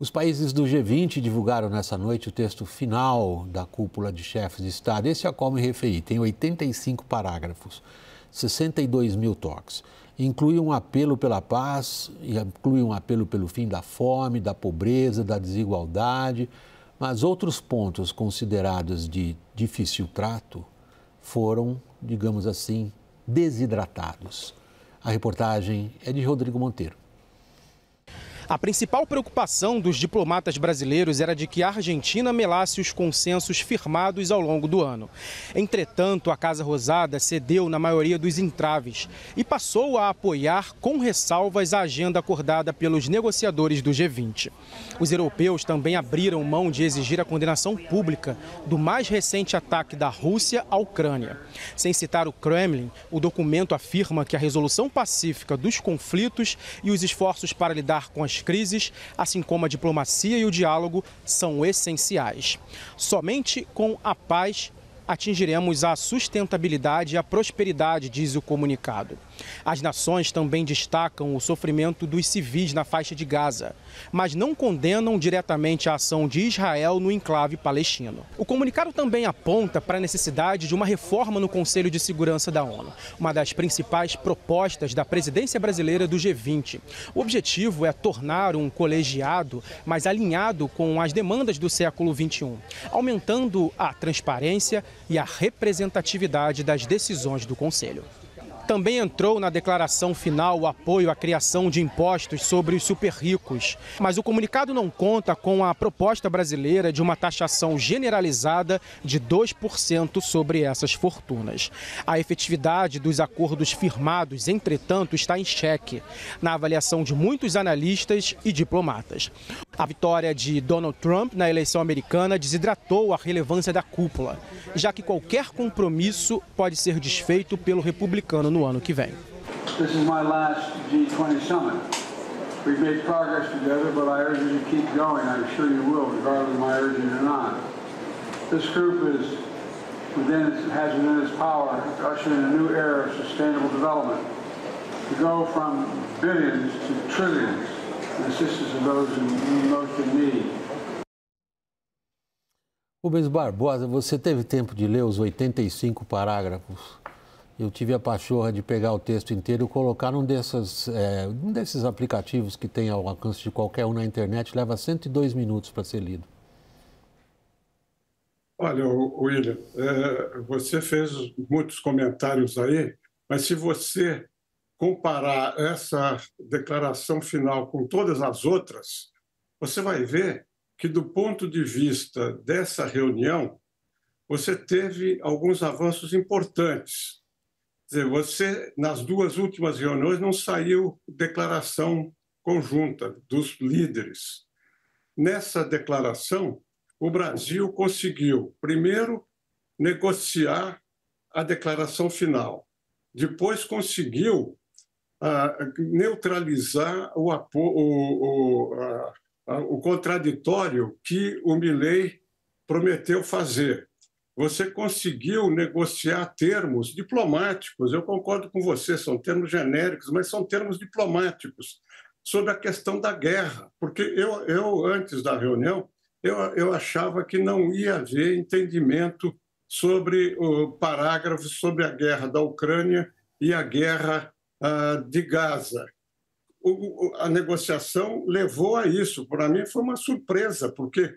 Os países do G20 divulgaram nessa noite o texto final da cúpula de chefes de Estado, esse é a qual me referi, tem 85 parágrafos, 62 mil toques. Inclui um apelo pela paz, inclui um apelo pelo fim da fome, da pobreza, da desigualdade, mas outros pontos considerados de difícil trato foram, digamos assim, desidratados. A reportagem é de Rodrigo Monteiro. A principal preocupação dos diplomatas brasileiros era de que a Argentina melasse os consensos firmados ao longo do ano. Entretanto, a Casa Rosada cedeu na maioria dos entraves e passou a apoiar com ressalvas a agenda acordada pelos negociadores do G20. Os europeus também abriram mão de exigir a condenação pública do mais recente ataque da Rússia à Ucrânia. Sem citar o Kremlin, o documento afirma que a resolução pacífica dos conflitos e os esforços para lidar com as crises, assim como a diplomacia e o diálogo, são essenciais. Somente com a paz atingiremos a sustentabilidade e a prosperidade, diz o comunicado. As nações também destacam o sofrimento dos civis na faixa de Gaza, mas não condenam diretamente a ação de Israel no enclave palestino. O comunicado também aponta para a necessidade de uma reforma no Conselho de Segurança da ONU, uma das principais propostas da presidência brasileira do G20. O objetivo é tornar um colegiado mais alinhado com as demandas do século XXI, aumentando a transparência, e a representatividade das decisões do Conselho. Também entrou na declaração final o apoio à criação de impostos sobre os super ricos. Mas o comunicado não conta com a proposta brasileira de uma taxação generalizada de 2% sobre essas fortunas. A efetividade dos acordos firmados, entretanto, está em xeque, na avaliação de muitos analistas e diplomatas. A vitória de Donald Trump na eleição americana desidratou a relevância da cúpula, já que qualquer compromisso pode ser desfeito pelo republicano no ano que vem. This is my last G20 summit. We've made progress together, but I urge you to keep going. I'm sure you will, regardless of my urging or not. This group is within its, has within its power to usher in a new era of sustainable development. To go from billions to trillions sisters and most Rubens Barbosa, você teve tempo de ler os 85 parágrafos? Eu tive a pachorra de pegar o texto inteiro e colocar num é, um desses aplicativos que tem ao alcance de qualquer um na internet, leva 102 minutos para ser lido. Olha, William, é, você fez muitos comentários aí, mas se você comparar essa declaração final com todas as outras, você vai ver que, do ponto de vista dessa reunião, você teve alguns avanços importantes. Quer dizer, você, nas duas últimas reuniões, não saiu declaração conjunta dos líderes. Nessa declaração, o Brasil conseguiu, primeiro, negociar a declaração final. Depois conseguiu ah, neutralizar o, o, o, o contraditório que o Milley prometeu fazer. Você conseguiu negociar termos diplomáticos. Eu concordo com você, são termos genéricos, mas são termos diplomáticos sobre a questão da guerra, porque eu, eu antes da reunião eu, eu achava que não ia haver entendimento sobre o parágrafo sobre a guerra da Ucrânia e a guerra ah, de Gaza. a negociação levou a isso. Para mim foi uma surpresa, porque,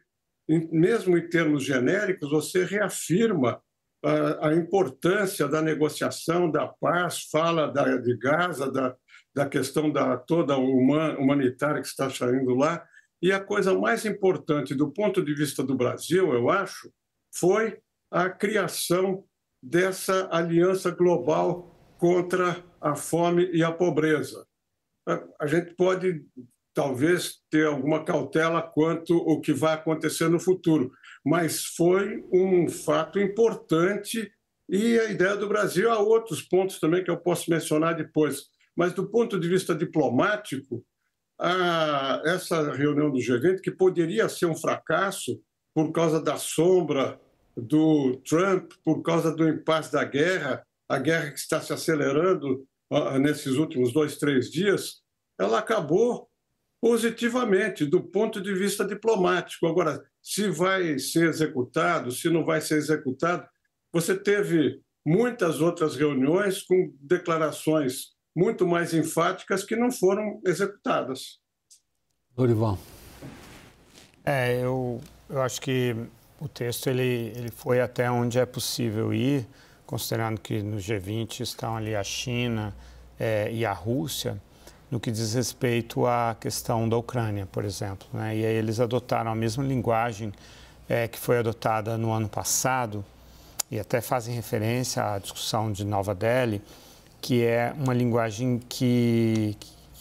mesmo em termos genéricos, você reafirma ah, a importância da negociação, da paz, fala da, de Gaza, da, da questão da toda humanitária que está saindo lá. E a coisa mais importante do ponto de vista do Brasil, eu acho, foi a criação dessa aliança global contra a fome e a pobreza. A gente pode, talvez, ter alguma cautela quanto o que vai acontecer no futuro, mas foi um fato importante e a ideia do Brasil há outros pontos também que eu posso mencionar depois. Mas do ponto de vista diplomático, a, essa reunião do G20, que poderia ser um fracasso por causa da sombra do Trump, por causa do impasse da guerra, a guerra que está se acelerando nesses últimos dois, três dias, ela acabou positivamente do ponto de vista diplomático. Agora, se vai ser executado, se não vai ser executado, você teve muitas outras reuniões com declarações muito mais enfáticas que não foram executadas. Dorival. É, eu, eu acho que o texto ele, ele foi até onde é possível ir considerando que no G20 estão ali a China é, e a Rússia, no que diz respeito à questão da Ucrânia, por exemplo. Né? E aí eles adotaram a mesma linguagem é, que foi adotada no ano passado, e até fazem referência à discussão de Nova Delhi, que é uma linguagem que,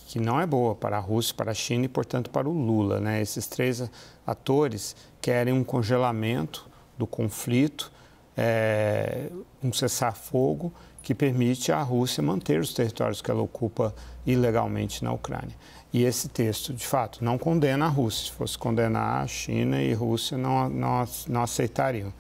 que não é boa para a Rússia, para a China e, portanto, para o Lula. Né? Esses três atores querem um congelamento do conflito é, um cessar-fogo que permite à Rússia manter os territórios que ela ocupa ilegalmente na Ucrânia. E esse texto, de fato, não condena a Rússia. Se fosse condenar, a China e a Rússia não, não, não aceitariam.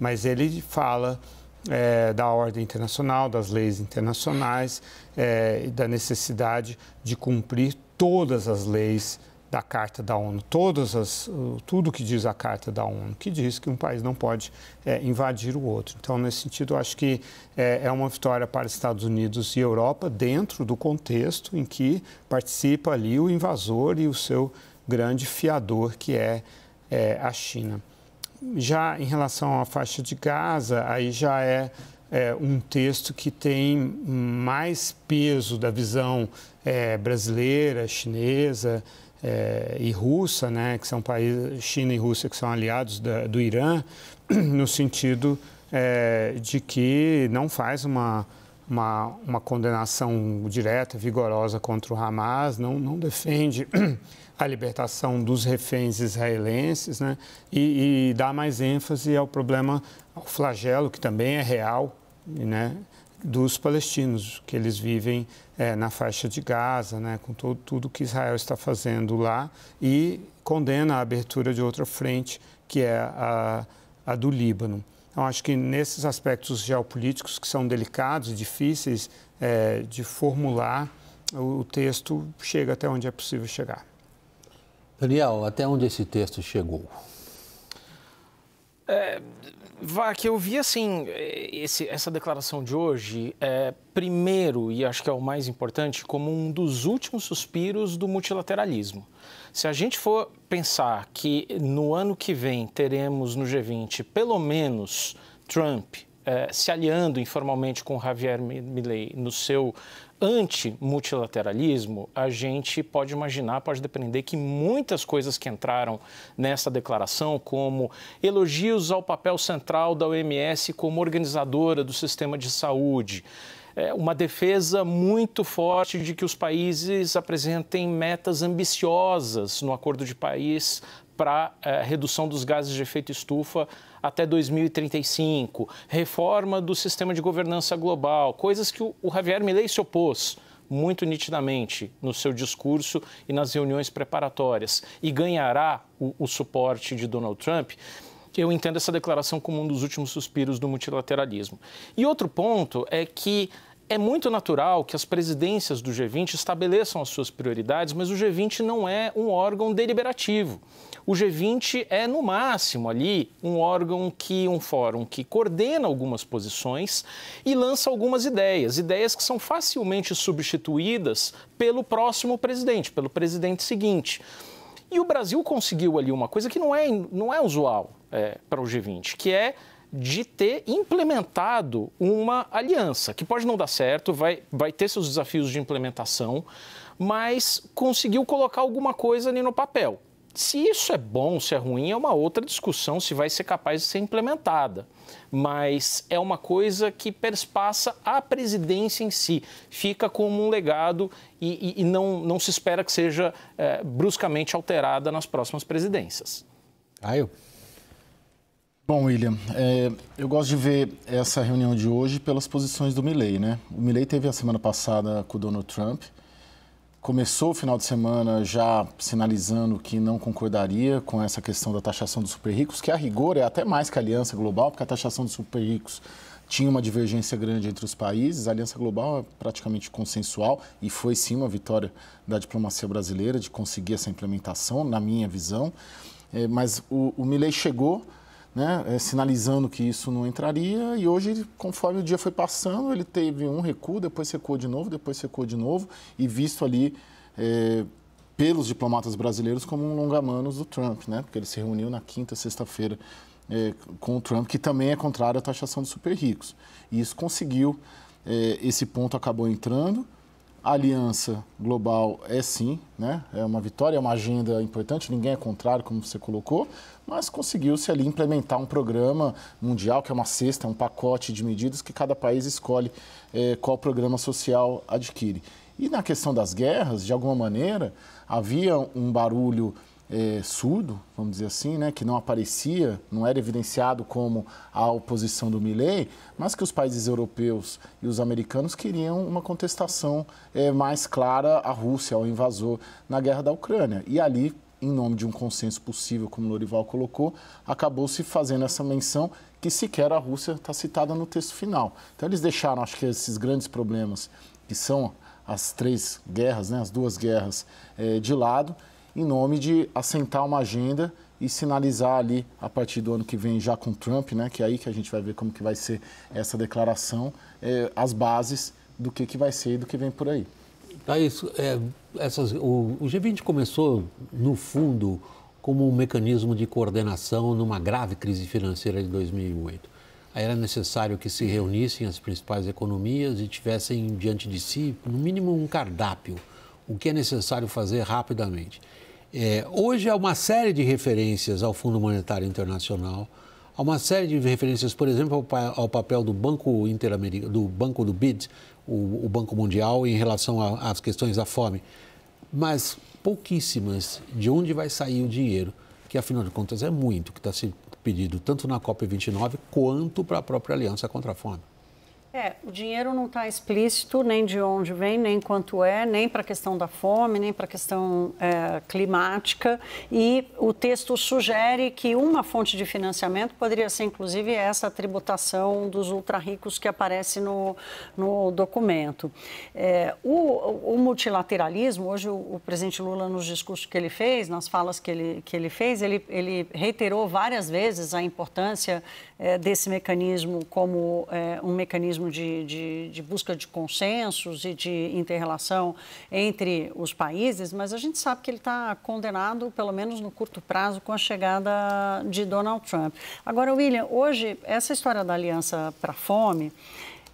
Mas ele fala é, da ordem internacional, das leis internacionais é, da necessidade de cumprir todas as leis da Carta da ONU, todas as, tudo que diz a Carta da ONU, que diz que um país não pode é, invadir o outro. Então, nesse sentido, eu acho que é, é, uma vitória para Estados Unidos e Europa dentro do contexto em que participa ali o invasor e o seu grande fiador, que é, é a China. Já em relação à faixa de Gaza, aí já é é, um texto que tem mais peso da visão é, brasileira, chinesa é, e Rússia, né, que são países, China e Rússia, que são aliados da, do Irã, no sentido é, de que não faz uma, uma, uma, condenação direta, vigorosa contra o Hamas, não, não defende a libertação dos reféns israelenses né, e, e dá mais ênfase ao problema, ao flagelo, que também é real, né, dos palestinos, que eles vivem é, na faixa de Gaza, né, com todo, tudo que Israel está fazendo lá, e condena a abertura de outra frente, que é a, a do Líbano. Então, acho que nesses aspectos geopolíticos que são delicados e difíceis é, de formular, o, o texto chega até onde é possível chegar. Daniel, até onde esse texto chegou? É, Vá, que eu vi assim, eh, esse, essa declaração de hoje, é, primeiro, e acho que é o mais importante, como um dos últimos suspiros do multilateralismo. Se a gente for pensar que no ano que vem teremos no G20 pelo menos Trump, é, se aliando informalmente com Javier Milley no seu anti-multilateralismo, a gente pode imaginar, pode depender que muitas coisas que entraram nessa declaração, como elogios ao papel central da OMS como organizadora do sistema de saúde, é, uma defesa muito forte de que os países apresentem metas ambiciosas no Acordo de Paris para eh, redução dos gases de efeito estufa até 2035, reforma do sistema de governança global, coisas que o, o Javier Milei se opôs muito nitidamente no seu discurso e nas reuniões preparatórias e ganhará o, o suporte de Donald Trump. Eu entendo essa declaração como um dos últimos suspiros do multilateralismo. E outro ponto é que é muito natural que as presidências do G20 estabeleçam as suas prioridades, mas o G20 não é um órgão deliberativo. O G20 é, no máximo, ali, um órgão que, um fórum que coordena algumas posições e lança algumas ideias, ideias que são facilmente substituídas pelo próximo presidente, pelo presidente seguinte. E o Brasil conseguiu ali uma coisa que não é, não é usual é, para o G20, que é de ter implementado uma aliança, que pode não dar certo, vai, vai ter seus desafios de implementação, mas conseguiu colocar alguma coisa ali no papel. Se isso é bom, se é ruim, é uma outra discussão, se vai ser capaz de ser implementada. Mas é uma coisa que perspassa a presidência em si, fica como um legado e, e, e não, não se espera que seja é, bruscamente alterada nas próximas presidências. aí Bom, William, é, eu gosto de ver essa reunião de hoje pelas posições do Milley, né? O Milley teve a semana passada com o Donald Trump, começou o final de semana já sinalizando que não concordaria com essa questão da taxação dos super ricos, que a rigor é até mais que a Aliança Global, porque a taxação dos super ricos tinha uma divergência grande entre os países. A Aliança Global é praticamente consensual e foi sim uma vitória da diplomacia brasileira de conseguir essa implementação, na minha visão. É, mas o, o Milley chegou né, é, sinalizando que isso não entraria. E hoje, conforme o dia foi passando, ele teve um recuo, depois recuou de novo, depois recuou de novo, e visto ali é, pelos diplomatas brasileiros como um longa do Trump, né, porque ele se reuniu na quinta, sexta-feira é, com o Trump, que também é contrário à taxação dos super ricos. E isso conseguiu, é, esse ponto acabou entrando. A aliança global é sim, né? é uma vitória, é uma agenda importante, ninguém é contrário, como você colocou, mas conseguiu-se ali implementar um programa mundial, que é uma cesta, um pacote de medidas que cada país escolhe é, qual programa social adquire. E na questão das guerras, de alguma maneira, havia um barulho é, surdo, vamos dizer assim, né, que não aparecia, não era evidenciado como a oposição do Milley, mas que os países europeus e os americanos queriam uma contestação é, mais clara à Rússia, ao invasor na guerra da Ucrânia. E ali, em nome de um consenso possível, como Lorival colocou, acabou se fazendo essa menção que sequer a Rússia está citada no texto final. Então eles deixaram, acho que esses grandes problemas que são as três guerras, né, as duas guerras é, de lado em nome de assentar uma agenda e sinalizar ali a partir do ano que vem já com Trump, né, que é aí que a gente vai ver como que vai ser essa declaração, é, as bases do que, que vai ser e do que vem por aí. Tá isso. É, essas, o, o G20 começou, no fundo, como um mecanismo de coordenação numa grave crise financeira de 2008. Aí era necessário que se reunissem as principais economias e tivessem diante de si, no mínimo, um cardápio o que é necessário fazer rapidamente. É, hoje há uma série de referências ao Fundo Monetário Internacional, há uma série de referências, por exemplo, ao, ao papel do Banco Interamericano, do Banco do BID, o, o Banco Mundial, em relação às questões da fome. Mas pouquíssimas de onde vai sair o dinheiro, que afinal de contas é muito que está sendo pedido tanto na COP29 quanto para a própria Aliança contra a Fome. É, o dinheiro não está explícito nem de onde vem, nem quanto é, nem para a questão da fome, nem para a questão é, climática. E o texto sugere que uma fonte de financiamento poderia ser, inclusive, essa tributação dos ultra-ricos que aparece no, no documento. É, o, o, multilateralismo, hoje o, o, presidente Lula, nos discursos que ele fez, nas falas que ele, que ele fez, ele, ele reiterou várias vezes a importância é, desse mecanismo como é, um mecanismo mesmo de, de, de busca de consensos e de interrelação entre os países, mas a gente sabe que ele está condenado, pelo menos no curto prazo, com a chegada de Donald Trump. Agora, William, hoje, essa história da aliança para a fome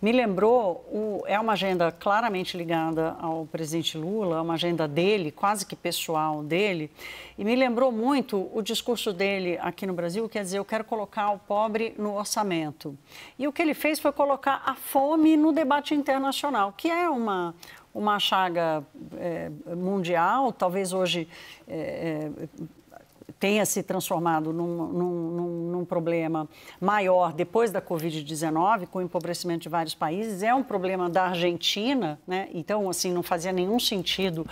me lembrou, o, é uma agenda claramente ligada ao presidente Lula, é uma agenda dele, quase que pessoal dele, e me lembrou muito o discurso dele aqui no Brasil, quer dizer, eu quero colocar o pobre no orçamento. E o que ele fez foi colocar a fome no debate internacional, que é uma, uma chaga é, mundial, talvez hoje é, é tenha se transformado num, num, num problema maior depois da Covid-19, com o empobrecimento de vários países, é um problema da Argentina, né? Então, assim, não fazia nenhum sentido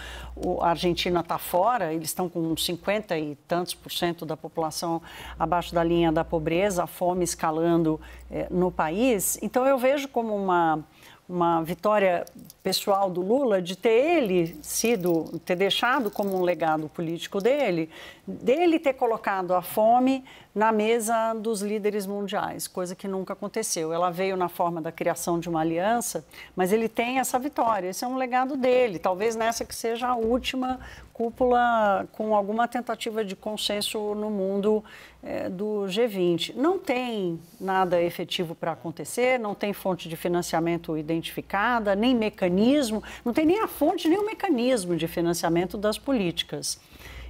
a Argentina estar tá fora, eles estão com 50 e tantos por cento da população abaixo da linha da pobreza, a fome escalando eh, no país. Então, eu vejo como uma uma vitória pessoal do Lula de ter ele sido, ter deixado como um legado político dele, dele ter colocado a fome na mesa dos líderes mundiais, coisa que nunca aconteceu. Ela veio na forma da criação de uma aliança, mas ele tem essa vitória. Esse é um legado dele, talvez nessa que seja a última cúpula com alguma tentativa de consenso no mundo é, do G20. Não tem nada efetivo para acontecer, não tem fonte de financiamento identificada, nem mecanismo, não tem nem a fonte nem o mecanismo de financiamento das políticas.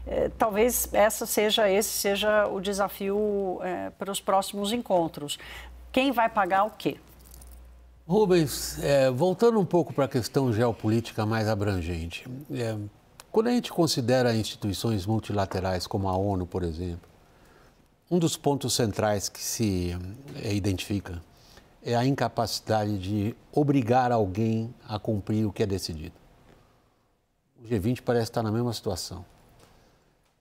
É, talvez essa seja esse seja o desafio é, para os próximos encontros. Quem vai pagar o quê? Rubens, é, voltando um pouco para a questão geopolítica mais abrangente, é, quando a gente considera instituições multilaterais como a ONU, por exemplo, um dos pontos centrais que se é, identifica é a incapacidade de obrigar alguém a cumprir o que é decidido. O G20 parece estar na mesma situação.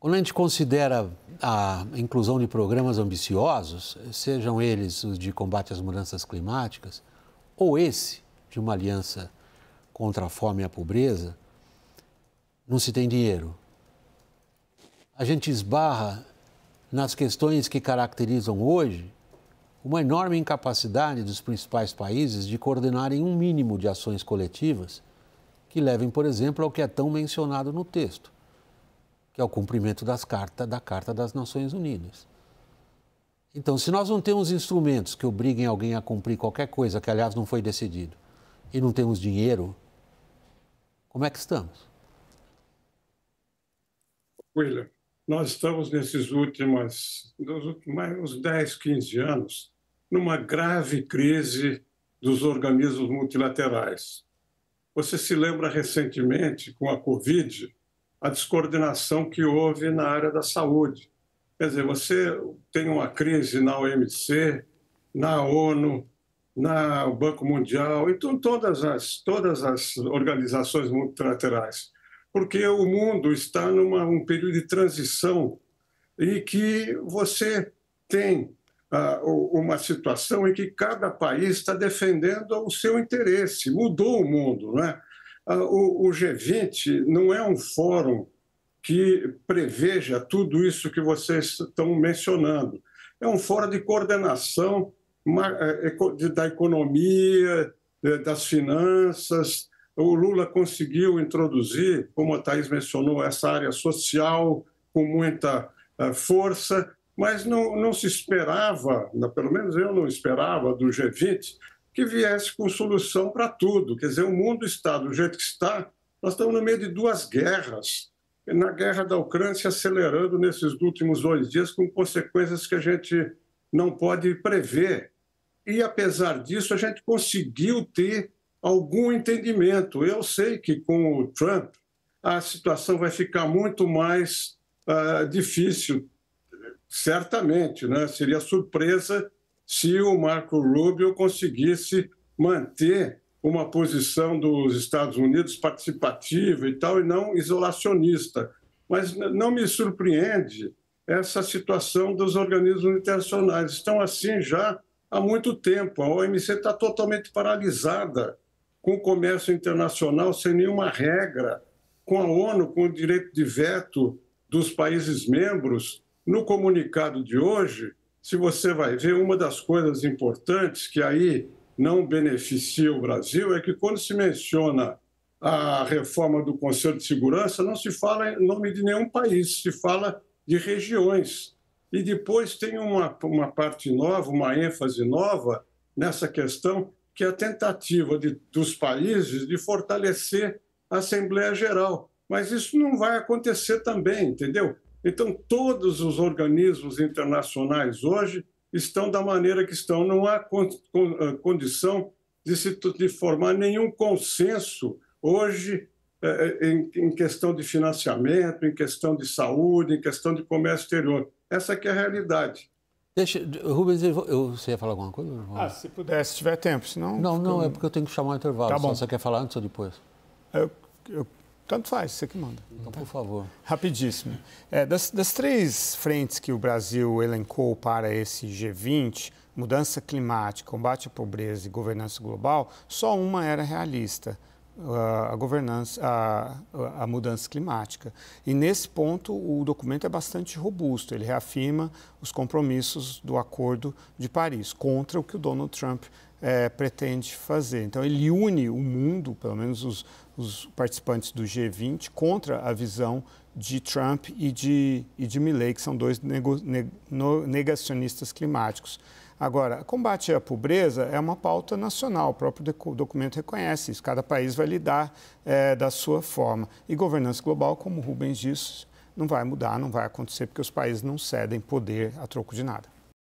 Quando a gente considera a inclusão de programas ambiciosos, sejam eles os de combate às mudanças climáticas ou esse de uma aliança contra a fome e a pobreza, não se tem dinheiro. A gente esbarra nas questões que caracterizam hoje uma enorme incapacidade dos principais países de coordenarem um mínimo de ações coletivas que levem, por exemplo, ao que é tão mencionado no texto que é o cumprimento das cartas, da Carta das Nações Unidas. Então, se nós não temos instrumentos que obriguem alguém a cumprir qualquer coisa, que aliás não foi decidido, e não temos dinheiro, como é que estamos? William, nós estamos nesses últimos, mais uns 10, 15 anos, numa grave crise dos organismos multilaterais. Você se lembra recentemente, com a Covid, a descoordenação que houve na área da saúde. Quer dizer, você tem uma crise na OMC, na ONU, na Banco Mundial, então todas as todas as organizações multilaterais, porque o mundo está num um período de transição e que você tem uh, uma situação em que cada país está defendendo o seu interesse. Mudou o mundo, não é ah, o, G20 não é um fórum que preveja tudo isso que vocês estão mencionando. É um fórum de coordenação é, é, da economia, é, das finanças. O Lula conseguiu introduzir, como a Thais mencionou, essa área social com muita ah, força, mas não, não se esperava, pelo menos eu não esperava do G20, que viesse com solução para tudo. Quer dizer, o mundo está do jeito que está, nós estamos no meio de duas guerras. Na guerra da Ucrânia se acelerando nesses últimos dois dias, com consequências que a gente não pode prever. E, apesar disso, a gente conseguiu ter algum entendimento. Eu sei que com o Trump a situação vai ficar muito mais uh, difícil, certamente. Né? Seria surpresa se o Marco Rubio conseguisse manter uma posição dos Estados Unidos participativa e tal, e não isolacionista. Mas não me surpreende essa situação dos organismos internacionais. Estão assim já há muito tempo. A OMC está totalmente paralisada com o comércio internacional sem nenhuma regra, com a ONU com o direito de veto dos países membros. No comunicado de hoje, se você vai ver, uma das coisas importantes que aí não beneficia o Brasil é que quando se menciona a reforma do Conselho de Segurança, não se fala em nome de nenhum país, se fala de regiões. E depois tem uma, uma parte nova, uma ênfase nova nessa questão, que é a tentativa de, dos países de fortalecer a Assembleia Geral. Mas isso não vai acontecer também, entendeu? Então, todos os organismos internacionais hoje estão da maneira que estão. Não há eh, condição de se de formar nenhum consenso hoje eh, eh, em questão de financiamento, em questão de saúde, em questão de comércio exterior. Essa que é a realidade. Deixa, Rubens, eu, você ia falar alguma coisa? Ah, se puder, se tiver tempo, senão... Não, não, eu... é porque eu tenho que chamar o intervalo. Tá bom. Você quer falar antes ou depois? Eu, eu tanto faz, você que manda. Então, por favor. Rapidíssimo. É, das, das três frentes que o Brasil elencou para esse G20, mudança climática, combate à pobreza e governança global, só uma era realista. Ah, a governança, a, a mudança climática. E nesse ponto, o documento é bastante robusto. Ele reafirma os compromissos do Acordo de Paris contra o que o Donald Trump é, pretende fazer. Então, ele une o mundo, pelo menos os, os, participantes do G20, contra a visão de Trump e de, e de Milley, que são dois nego, negacionistas climáticos. Agora, combate à pobreza é uma pauta nacional, o próprio documento reconhece isso, cada país vai lidar é, da sua forma. E governança global, como Rubens disse, não vai mudar, não vai acontecer, porque os países não cedem poder a troco de nada.